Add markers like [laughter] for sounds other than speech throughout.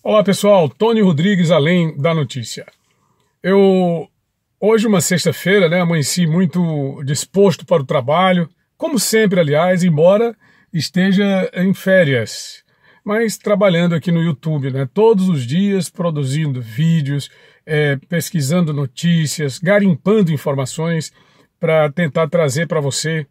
Olá pessoal, Tony Rodrigues, além da notícia. Eu hoje uma sexta-feira, né, amanheci muito disposto para o trabalho, como sempre, aliás, embora esteja em férias, mas trabalhando aqui no YouTube, né, todos os dias produzindo vídeos, é, pesquisando notícias, garimpando informações para tentar trazer para você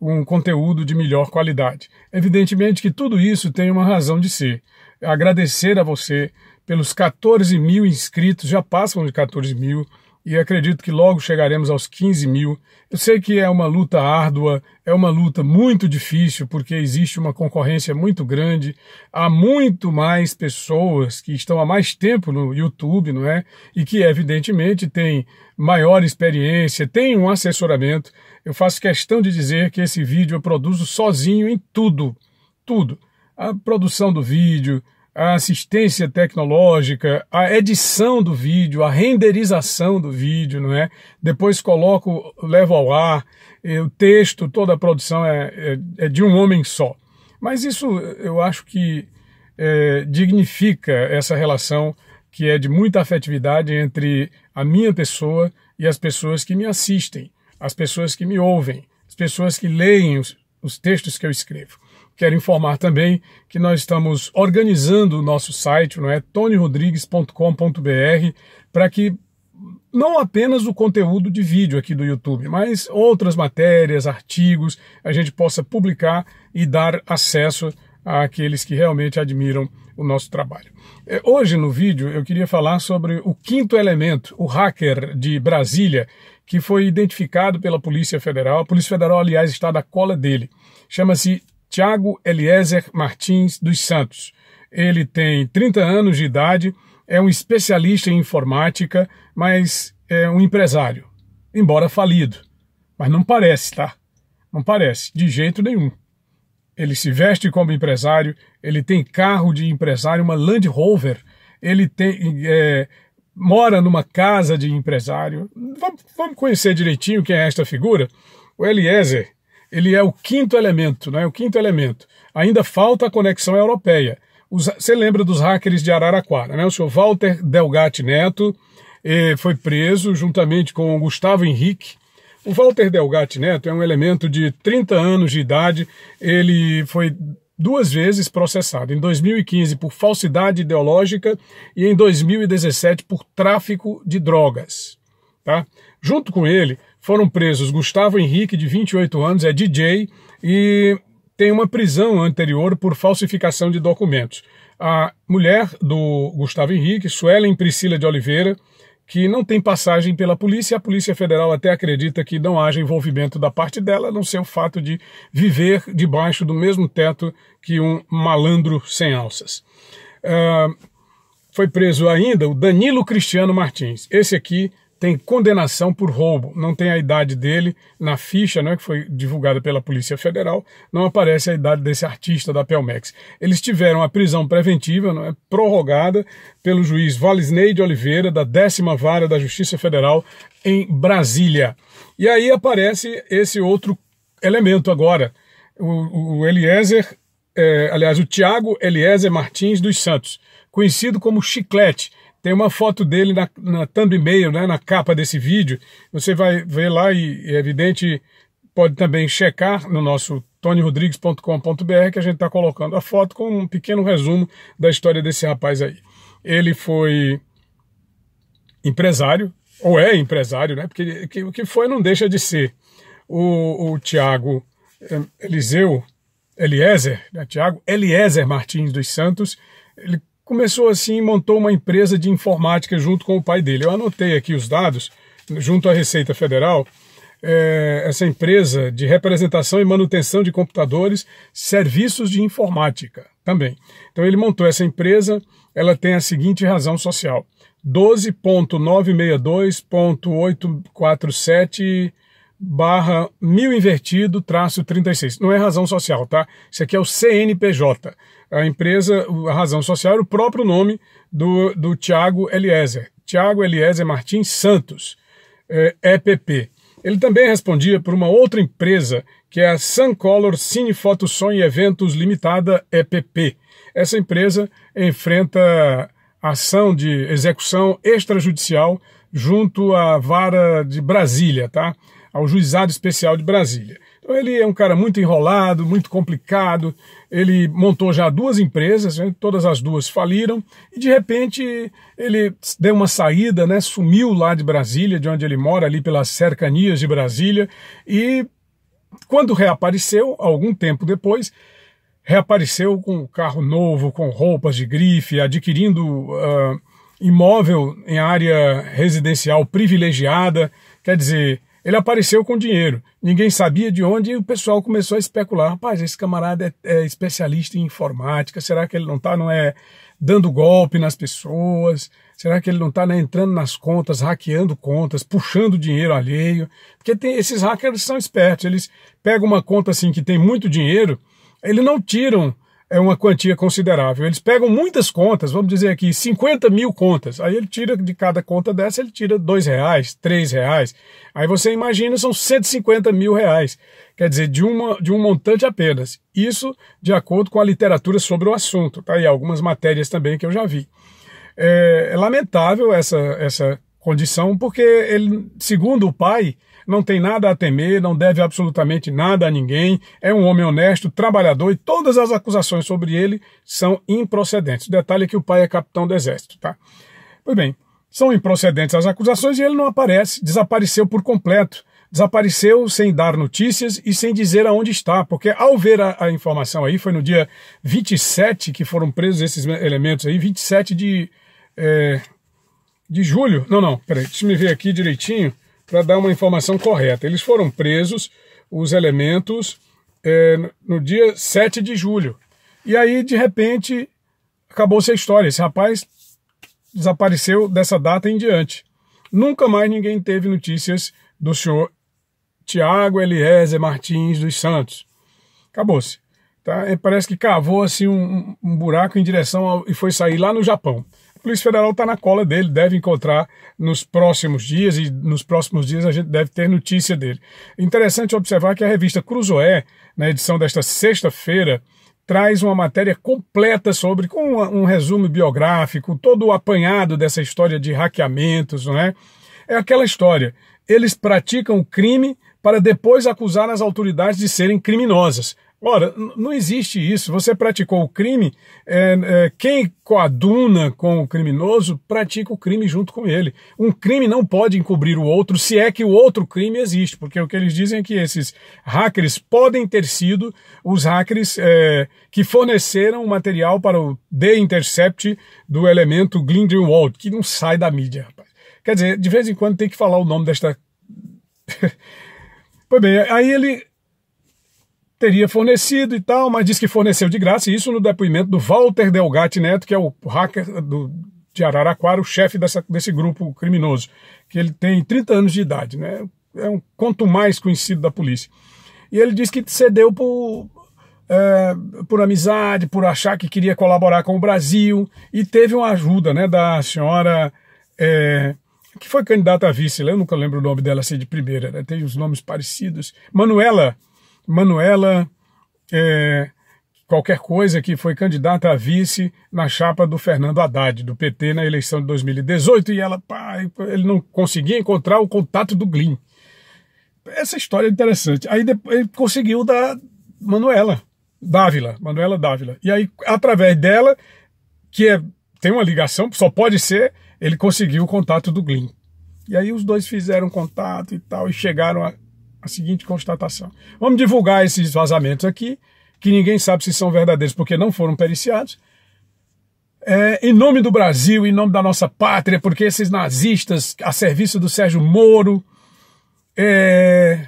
um conteúdo de melhor qualidade. Evidentemente que tudo isso tem uma razão de ser. Agradecer a você pelos 14 mil inscritos, já passam de 14 mil e acredito que logo chegaremos aos 15 mil. Eu sei que é uma luta árdua, é uma luta muito difícil, porque existe uma concorrência muito grande. Há muito mais pessoas que estão há mais tempo no YouTube, não é? E que, evidentemente, têm maior experiência, têm um assessoramento. Eu faço questão de dizer que esse vídeo eu produzo sozinho em tudo. Tudo. A produção do vídeo, a assistência tecnológica, a edição do vídeo, a renderização do vídeo, não é? Depois coloco, levo ao ar, o texto, toda a produção é, é, é de um homem só. Mas isso eu acho que é, dignifica essa relação que é de muita afetividade entre a minha pessoa e as pessoas que me assistem, as pessoas que me ouvem, as pessoas que leem os, os textos que eu escrevo. Quero informar também que nós estamos organizando o nosso site, não é? tonyrodrigues.com.br, para que não apenas o conteúdo de vídeo aqui do YouTube, mas outras matérias, artigos, a gente possa publicar e dar acesso àqueles que realmente admiram o nosso trabalho. É, hoje no vídeo eu queria falar sobre o quinto elemento, o hacker de Brasília, que foi identificado pela Polícia Federal. A Polícia Federal, aliás, está da cola dele. Chama-se Tiago Eliezer Martins dos Santos. Ele tem 30 anos de idade, é um especialista em informática, mas é um empresário, embora falido. Mas não parece, tá? Não parece, de jeito nenhum. Ele se veste como empresário, ele tem carro de empresário, uma Land Rover, ele tem, é, mora numa casa de empresário. Vamos, vamos conhecer direitinho quem é esta figura? O Eliezer ele é o quinto elemento, né? O quinto elemento. Ainda falta a conexão europeia. Os, você lembra dos hackers de Araraquara, né? O senhor Walter Delgatti Neto eh, foi preso juntamente com o Gustavo Henrique. O Walter Delgatti Neto é um elemento de 30 anos de idade. Ele foi duas vezes processado, em 2015 por falsidade ideológica e em 2017 por tráfico de drogas. Tá? Junto com ele, foram presos Gustavo Henrique, de 28 anos, é DJ, e tem uma prisão anterior por falsificação de documentos. A mulher do Gustavo Henrique, Suelen Priscila de Oliveira, que não tem passagem pela polícia, a Polícia Federal até acredita que não haja envolvimento da parte dela, a não ser o fato de viver debaixo do mesmo teto que um malandro sem alças. Uh, foi preso ainda o Danilo Cristiano Martins. Esse aqui tem condenação por roubo, não tem a idade dele na ficha, né, que foi divulgada pela Polícia Federal, não aparece a idade desse artista da Pelmex. Eles tiveram a prisão preventiva é prorrogada pelo juiz Valisney de Oliveira, da décima vara da Justiça Federal em Brasília. E aí aparece esse outro elemento agora, o, o Eliezer, é, aliás, o Tiago Eliezer Martins dos Santos, conhecido como Chiclete, tem uma foto dele na, na thumb e-mail, né, na capa desse vídeo. Você vai ver lá e é evidente, pode também checar no nosso tonyrodrigues.com.br que a gente está colocando a foto com um pequeno resumo da história desse rapaz aí. Ele foi empresário, ou é empresário, né? Porque que, o que foi não deixa de ser. O, o Tiago eh, Eliseu, Eliezer, né? Tiago Eliezer Martins dos Santos, ele começou assim, montou uma empresa de informática junto com o pai dele. Eu anotei aqui os dados, junto à Receita Federal, é, essa empresa de representação e manutenção de computadores, serviços de informática também. Então ele montou essa empresa, ela tem a seguinte razão social: 12.962.847 barra mil invertido traço 36. Não é razão social, tá? Isso aqui é o CNPJ. A empresa, a razão social era é o próprio nome do, do Tiago Eliezer. Tiago Eliezer Martins Santos, é, eh, EPP. Ele também respondia por uma outra empresa, que é a Suncolor Cine Foto Sonho e Eventos Limitada, EPP. Essa empresa enfrenta ação de execução extrajudicial junto à vara de Brasília, tá? ao Juizado Especial de Brasília. Então ele é um cara muito enrolado, muito complicado. Ele montou já duas empresas, né? todas as duas faliram, e de repente ele deu uma saída, né? sumiu lá de Brasília, de onde ele mora, ali pelas cercanias de Brasília, e quando reapareceu, algum tempo depois, reapareceu com um carro novo, com roupas de grife, adquirindo uh, imóvel em área residencial privilegiada. Quer dizer, ele apareceu com dinheiro, ninguém sabia de onde, e o pessoal começou a especular: rapaz, esse camarada é, é especialista em informática, será que ele não está não é, dando golpe nas pessoas? Será que ele não está né, entrando nas contas, hackeando contas, puxando dinheiro alheio? Porque tem, esses hackers são espertos, eles pegam uma conta assim que tem muito dinheiro, eles não tiram é uma quantia considerável. Eles pegam muitas contas, vamos dizer aqui, 50 mil contas. Aí ele tira de cada conta dessa, ele tira dois reais, três reais. Aí você imagina, são 150 mil reais. Quer dizer, de, uma, de um montante apenas. Isso de acordo com a literatura sobre o assunto, tá? E algumas matérias também que eu já vi. É, é lamentável essa, essa condição, porque ele, segundo o pai, não tem nada a temer, não deve absolutamente nada a ninguém, é um homem honesto, trabalhador e todas as acusações sobre ele são improcedentes. O detalhe é que o pai é capitão do exército, tá? Pois bem, são improcedentes as acusações e ele não aparece, desapareceu por completo. Desapareceu sem dar notícias e sem dizer aonde está, porque ao ver a, a informação aí, foi no dia 27 que foram presos esses elementos aí, 27 de. É, de julho. Não, não, peraí, deixa eu me ver aqui direitinho para dar uma informação correta. Eles foram presos, os elementos, é, no dia 7 de julho. E aí, de repente, acabou-se a história. Esse rapaz desapareceu dessa data em diante. Nunca mais ninguém teve notícias do senhor Tiago Eliezer Martins dos Santos. Acabou-se. Tá? parece que cavou assim um, um buraco em direção ao, e foi sair lá no Japão. A Polícia Federal está na cola dele, deve encontrar nos próximos dias e nos próximos dias a gente deve ter notícia dele. Interessante observar que a revista Cruzoé, na edição desta sexta-feira, traz uma matéria completa sobre, com um resumo biográfico, todo o apanhado dessa história de hackeamentos, não é? É aquela história. Eles praticam crime para depois acusar as autoridades de serem criminosas. Ora, não existe isso. Você praticou o crime, é, é, quem coaduna com o criminoso pratica o crime junto com ele. Um crime não pode encobrir o outro se é que o outro crime existe, porque o que eles dizem é que esses hackers podem ter sido os hackers é, que forneceram o material para o The Intercept do elemento Glindewald que não sai da mídia, rapaz. Quer dizer, de vez em quando tem que falar o nome desta. [laughs] pois bem, aí ele teria fornecido e tal, mas disse que forneceu de graça, e isso no depoimento do Walter Delgatti Neto, que é o hacker do, de Araraquara, o chefe dessa, desse grupo criminoso, que ele tem 30 anos de idade, né? é um conto mais conhecido da polícia. E ele disse que cedeu por, é, por amizade, por achar que queria colaborar com o Brasil, e teve uma ajuda né, da senhora... É, que foi candidata a vice, né? eu nunca lembro o nome dela assim de primeira, né? tem os nomes parecidos. Manuela Manuela é, qualquer coisa que foi candidata a vice na chapa do Fernando Haddad, do PT, na eleição de 2018, e ela pá, ele não conseguia encontrar o contato do Glyn. Essa história é interessante. Aí depois ele conseguiu da Manuela Dávila, Manuela Dávila. E aí, através dela, que é, tem uma ligação, só pode ser, ele conseguiu o contato do Glyn. E aí os dois fizeram contato e tal, e chegaram a a seguinte constatação. Vamos divulgar esses vazamentos aqui, que ninguém sabe se são verdadeiros porque não foram periciados. É, em nome do Brasil, em nome da nossa pátria, porque esses nazistas a serviço do Sérgio Moro é,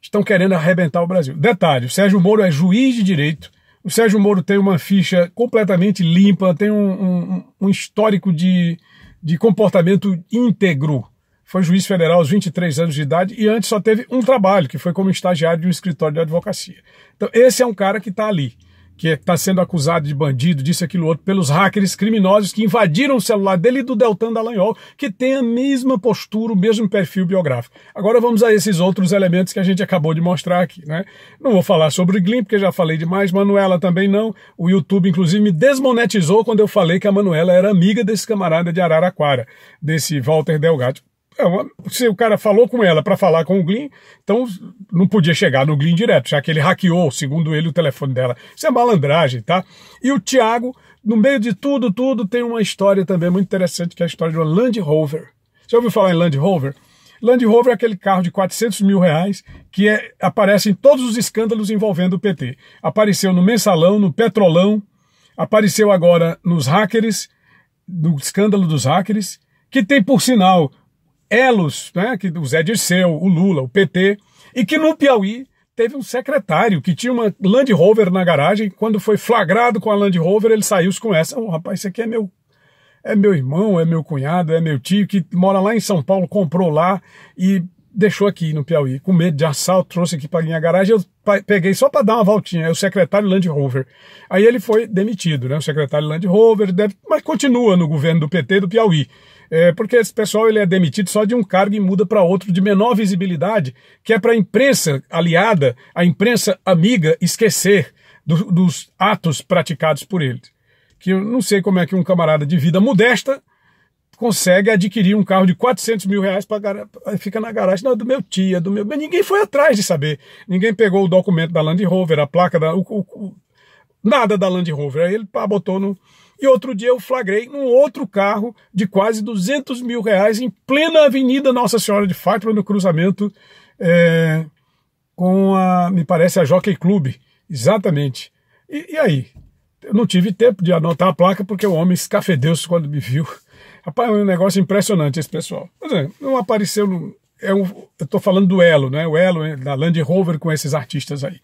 estão querendo arrebentar o Brasil. Detalhe: o Sérgio Moro é juiz de direito. O Sérgio Moro tem uma ficha completamente limpa, tem um, um, um histórico de, de comportamento íntegro foi juiz federal aos 23 anos de idade e antes só teve um trabalho, que foi como estagiário de um escritório de advocacia. Então, esse é um cara que está ali, que está é, sendo acusado de bandido, disse aquilo, outro, pelos hackers criminosos que invadiram o celular dele e do Deltan Dallagnol, que tem a mesma postura, o mesmo perfil biográfico. Agora vamos a esses outros elementos que a gente acabou de mostrar aqui, né? Não vou falar sobre o Glim, porque já falei demais, Manuela também não. O YouTube, inclusive, me desmonetizou quando eu falei que a Manuela era amiga desse camarada de Araraquara, desse Walter Delgado é, se o cara falou com ela para falar com o Glyn, então não podia chegar no Glyn direto, já que ele hackeou, segundo ele, o telefone dela. Isso é malandragem, tá? E o Tiago, no meio de tudo, tudo, tem uma história também muito interessante, que é a história de uma Land Rover. Já ouviu falar em Land Rover? Land Rover é aquele carro de 400 mil reais que é, aparece em todos os escândalos envolvendo o PT. Apareceu no Mensalão, no Petrolão, apareceu agora nos hackers, no escândalo dos hackers, que tem, por sinal, elos, né, que o Zé Dirceu, o Lula, o PT, e que no Piauí teve um secretário que tinha uma Land Rover na garagem, quando foi flagrado com a Land Rover, ele saiu com essa. Oh, rapaz, isso aqui é meu é meu irmão, é meu cunhado, é meu tio que mora lá em São Paulo, comprou lá e deixou aqui no Piauí, com medo de assalto, trouxe aqui para minha garagem, eu peguei só para dar uma voltinha, é o secretário Land Rover. Aí ele foi demitido, né? O secretário Land Rover deve, mas continua no governo do PT do Piauí. É, porque esse pessoal ele é demitido só de um cargo e muda para outro de menor visibilidade, que é para a imprensa aliada, a imprensa amiga, esquecer do, dos atos praticados por ele. Que eu não sei como é que um camarada de vida modesta consegue adquirir um carro de 400 mil reais para fica na garagem não, do meu tia do meu mas ninguém foi atrás de saber ninguém pegou o documento da Land Rover a placa da o, o, o, nada da Land Rover aí ele pá, botou no e outro dia eu flagrei um outro carro de quase 200 mil reais em plena Avenida Nossa Senhora de Fátima, no cruzamento é, com a, me parece, a Jockey Club. Exatamente. E, e aí? Eu não tive tempo de anotar a placa porque o homem escafedeu-se quando me viu. [laughs] Rapaz, é um negócio impressionante esse pessoal. É, não apareceu. No, é um, eu estou falando do Elo, né? O Elo é, da Land Rover com esses artistas aí.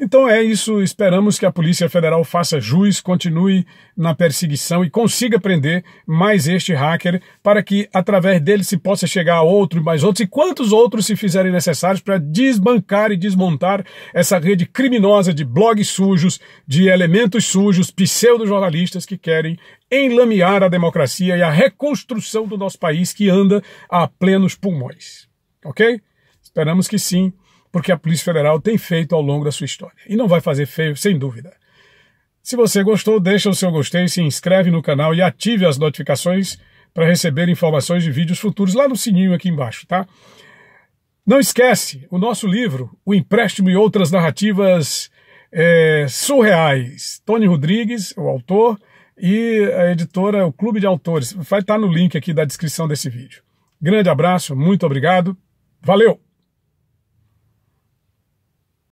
Então é isso, esperamos que a Polícia Federal faça jus, continue na perseguição e consiga prender mais este hacker para que através dele se possa chegar a outro, e mais outros e quantos outros se fizerem necessários para desbancar e desmontar essa rede criminosa de blogs sujos, de elementos sujos, pseudo-jornalistas que querem enlamear a democracia e a reconstrução do nosso país que anda a plenos pulmões. Ok? Esperamos que sim porque a Polícia Federal tem feito ao longo da sua história. E não vai fazer feio, sem dúvida. Se você gostou, deixa o seu gostei, se inscreve no canal e ative as notificações para receber informações de vídeos futuros lá no sininho aqui embaixo, tá? Não esquece o nosso livro, O Empréstimo e Outras Narrativas é, Surreais. Tony Rodrigues, o autor, e a editora, o Clube de Autores. Vai estar tá no link aqui da descrição desse vídeo. Grande abraço, muito obrigado, valeu!